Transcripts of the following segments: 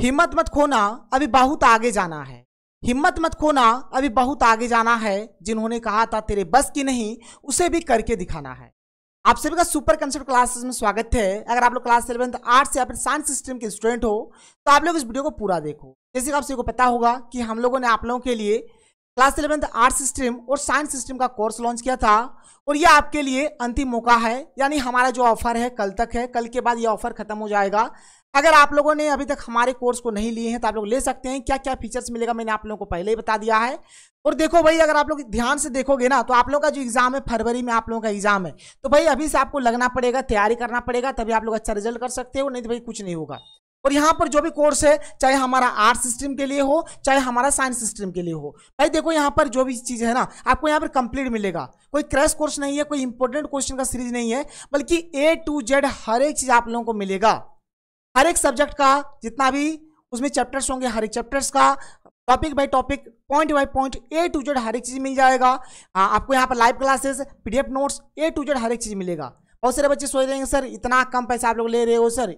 हिम्मत मत खोना अभी बहुत आगे जाना है हिम्मत मत खोना अभी बहुत आगे जाना है जिन्होंने कहा था तेरे बस की नहीं उसे भी करके दिखाना है आप सभी का सुपर कंसेप्ट क्लासेस में स्वागत है अगर आप लोग क्लास इलेवंथ आर्ट्स या फिर साइंस सिस्टम के स्टूडेंट हो तो आप लोग इस वीडियो को पूरा देखो जैसे आप सभी को पता होगा कि हम लोगों ने आप लोगों के लिए क्लास इलेवेंथ आर्ट सिस्टम और साइंस सिस्टम का कोर्स लॉन्च किया था और ये आपके लिए अंतिम मौका है यानी हमारा जो ऑफर है कल तक है कल के बाद ये ऑफर खत्म हो जाएगा अगर आप लोगों ने अभी तक हमारे कोर्स को नहीं लिए हैं तो आप लोग ले सकते हैं क्या क्या फीचर्स मिलेगा मैंने आप लोगों को पहले ही बता दिया है और देखो भाई अगर आप लोग ध्यान से देखोगे ना तो आप लोगों का जो एग्जाम है फरवरी में आप लोगों का एग्जाम है तो भाई अभी से आपको लगना पड़ेगा तैयारी करना पड़ेगा तभी आप लोग अच्छा रिजल्ट कर सकते हो नहीं तो भाई कुछ नहीं होगा और यहाँ पर जो भी कोर्स है चाहे हमारा आर्ट सिस्टम के लिए हो चाहे हमारा साइंस सिस्टम के लिए हो भाई देखो यहाँ पर जो भी चीज़ है ना आपको यहाँ पर कंप्लीट मिलेगा कोई क्रैश कोर्स नहीं है कोई इंपॉर्टेंट क्वेश्चन का सीरीज नहीं है बल्कि ए टू जेड हर एक चीज़ आप लोगों को मिलेगा हर एक सब्जेक्ट का जितना भी उसमें चैप्टर्स होंगे हर एक चैप्टर्स का topic by topic point by point A to Z हर एक चीज़ मिल जाएगा आ, आपको यहाँ पर live classes PDF notes A to Z हर एक चीज़ मिलेगा बहुत सारे बच्चे सोच रहे हैं सर इतना कम पैसा आप लोग ले रहे हो सर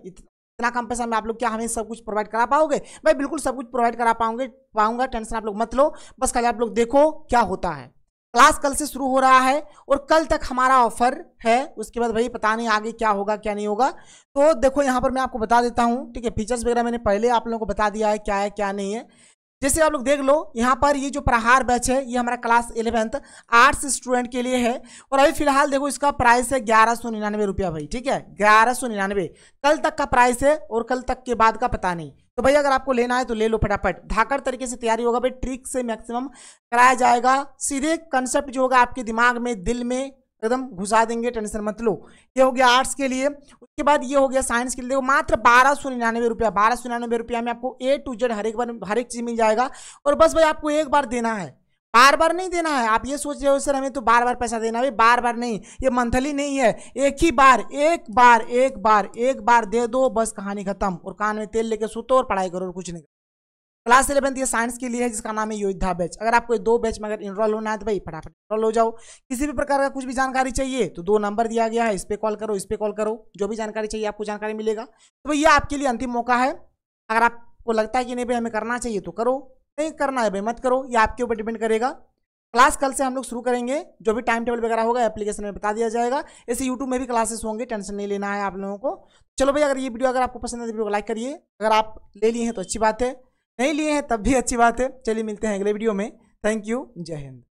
इतना कम पैसा में आप लोग क्या हमें सब कुछ प्रोवाइड करा पाओगे भाई बिल्कुल सब कुछ प्रोवाइड करा पाओगे पाऊंगा टेंशन आप लोग मत लो बस कल आप लोग देखो क्या होता है क्लास कल से शुरू हो रहा है और कल तक हमारा ऑफर है उसके बाद भाई पता नहीं आगे क्या होगा क्या नहीं होगा तो देखो यहाँ पर मैं आपको बता देता हूँ ठीक है फीचर्स वगैरह मैंने पहले आप लोगों को बता दिया है क्या है क्या नहीं है जैसे आप लोग देख लो यहाँ पर ये जो प्रहार बैच है ये हमारा क्लास इलेवेंथ आर्ट्स स्टूडेंट के लिए है और अभी फिलहाल देखो इसका प्राइस है ग्यारह सौ निन्यानवे रुपया भाई ठीक है ग्यारह सौ निन्यानवे कल तक का प्राइस है और कल तक के बाद का पता नहीं तो भाई अगर आपको लेना है तो ले लो फटाफट धाकड़ तरीके से तैयारी होगा भाई ट्रिक से मैक्सिमम कराया जाएगा सीधे कंसेप्ट जो होगा आपके दिमाग में दिल में एकदम घुसा देंगे टेंशन मत लो ये हो गया आर्ट्स के लिए उसके बाद ये हो गया साइंस के लिए देखो मात्र बारह सौ निन्यानवे रुपया बारह सौ निन्यानवे रुपया में आपको ए टू जेड हर एक बार हर एक चीज़ मिल जाएगा और बस भाई आपको एक बार देना है बार बार नहीं देना है आप ये सोच रहे हो सर हमें तो बार बार पैसा देना है बार बार नहीं ये मंथली नहीं है एक ही बार एक बार एक बार एक बार दे दो बस कहानी खत्म और कान में तेल लेके सुतो और पढ़ाई करो और कुछ नहीं क्लास इलेवंथ ये साइंस के लिए है जिसका नाम है योद्धा बैच अगर आपको दो बैच में अगर इनरोल होना है तो भाई फटाफट इनरोल हो जाओ किसी भी प्रकार का कुछ भी जानकारी चाहिए तो दो नंबर दिया गया है इस पर कॉल करो इस पर कॉल करो जो भी जानकारी चाहिए आपको जानकारी मिलेगा तो भाई ये आपके लिए अंतिम मौका है अगर आपको लगता है कि नहीं भाई हमें करना चाहिए तो करो नहीं करना है भाई मत करो ये आपके ऊपर डिपेंड करेगा क्लास कल से हम लोग शुरू करेंगे जो भी टाइम टेबल वगैरह होगा एप्लीकेशन में बता दिया जाएगा ऐसे यूट्यूब में भी क्लासेस होंगे टेंशन नहीं लेना है आप लोगों को चलो भाई अगर ये वीडियो अगर आपको पसंद है तो वीडियो को लाइक करिए अगर आप ले लिए हैं तो अच्छी बात है नहीं लिए हैं तब भी अच्छी बात है चलिए मिलते हैं अगले वीडियो में थैंक यू जय हिंद